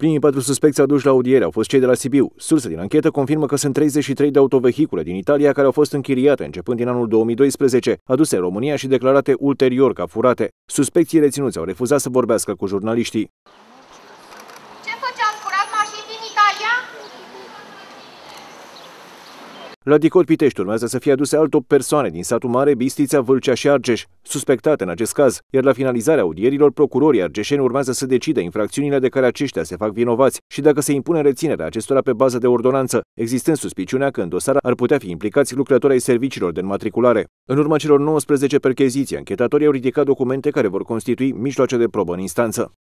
Primii patru suspecți aduși la audiere au fost cei de la Sibiu. Surse din anchetă confirmă că sunt 33 de autovehicule din Italia care au fost închiriate începând din anul 2012, aduse în România și declarate ulterior ca furate. Suspecții reținuți au refuzat să vorbească cu jurnaliștii. La Dicot Pitești urmează să fie aduse alte persoane din satul mare Bistița, Vâlcea și Argeș, suspectate în acest caz, iar la finalizarea audierilor, procurorii argeșeni urmează să decidă infracțiunile de care aceștia se fac vinovați și dacă se impune reținerea acestora pe bază de ordonanță, existând suspiciunea că în dosar ar putea fi implicați lucrători ai serviciilor de înmatriculare. În urma celor 19 percheziții, anchetatorii au ridicat documente care vor constitui mijloace de probă în instanță.